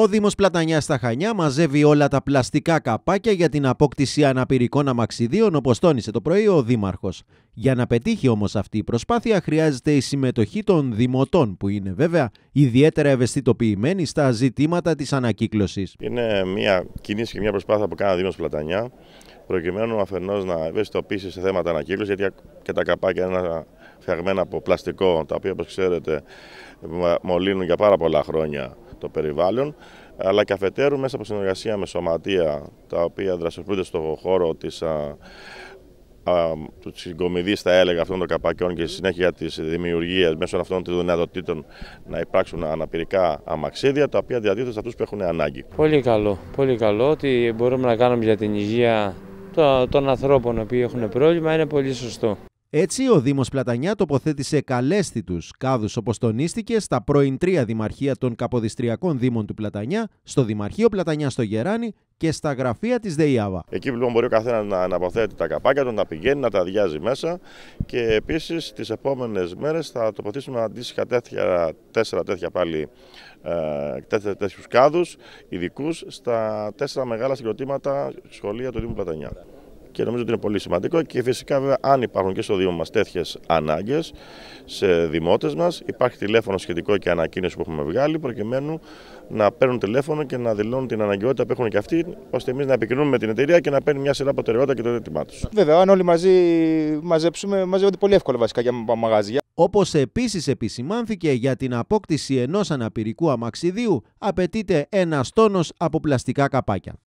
Ο Δήμος Πλατανιάς στα Χανιά μαζεύει όλα τα πλαστικά καπάκια για την απόκτηση αναπηρικών αμαξιδίων, όπως τόνισε το πρωί ο Δήμαρχος. Για να πετύχει όμως αυτή η προσπάθεια χρειάζεται η συμμετοχή των δημοτών, που είναι βέβαια ιδιαίτερα ευαισθητοποιημένοι στα ζητήματα της ανακύκλωσης. Είναι μια κινήση και μια προσπάθεια που κάνει ο Δήμος Πλατανιά, προκειμένου αφενός να ευαισθητοποιήσει σε θέματα ανακύκλωσης, γιατί και τα καπάκια είναι φτιαγμένα από πλαστικό, τα οποία όπως ξέρετε μολύνουν για πάρα πολλά χρόνια το περιβάλλον, αλλά και αφετέρου μέσα από συνεργασία με σωματεία τα οποία δραστηριοποιούνται στον χώρο της του συγκομιδής, θα έλεγα, αυτών των καπακιών και στη συνέχεια της δημιουργίας μέσω αυτών των δυνατοτήτων να υπάρξουν αναπηρικά αμαξίδια τα οποία διαδίδονται σε αυτούς που έχουν ανάγκη. Πολύ καλό. Πολύ καλό ότι μπορούμε να κάνουμε για την υγεία των ανθρώπων που έχουν πρόβλημα είναι πολύ σωστό. Έτσι, ο Δήμος Πλατανιά τοποθέτησε κάδους, όπως τονίστηκε, στα πρώην τρία δημαρχία των Καποδιστριακών Δήμων του Πλατανιά, στο Δημαρχείο Πλατανιά στο Γεράνι και στα γραφεία της ΔΕΙΑΒΑ. Εκεί λοιπόν μπορεί ο καθένας να αναποθέτει τα καπάκια του, να πηγαίνει, να τα αδειάζει μέσα και επίσης, τις επόμενες μέρες, θα τοποθετήσουμε αντίστοιχα τέτοια, τέσσερα τέτοια πάλι ε, τέτοιους κάδους ειδικούς στα τέσσερα μεγάλα συγκροτήματα σχολεία του Δήμου Πλατανιά και νομίζω ότι είναι πολύ σημαντικό και φυσικά βέβαια αν υπάρχουν και στο Δήμο μας τέτοιες ανάγκες σε δημότες μας υπάρχει τηλέφωνο σχετικό και ανακοίνωση που έχουμε βγάλει προκειμένου να παίρνουν τηλέφωνο και να δηλώνουν την αναγκαιότητα που έχουν και αυτοί ώστε εμείς να επικοινωνούμε με την εταιρεία και να παίρνει μια σειρά προτεραιότητα και το έτοιμά τους. Βέβαια αν όλοι μαζί μαζέψουμε μαζεύονται πολύ εύκολα βασικά για μαγαζιά. Όπως επίσης επισημάνθηκε για την απόκτηση ενός αναπηρικού αμαξιδίου απαιτείται ένας τόνος από πλαστικά καπάκια.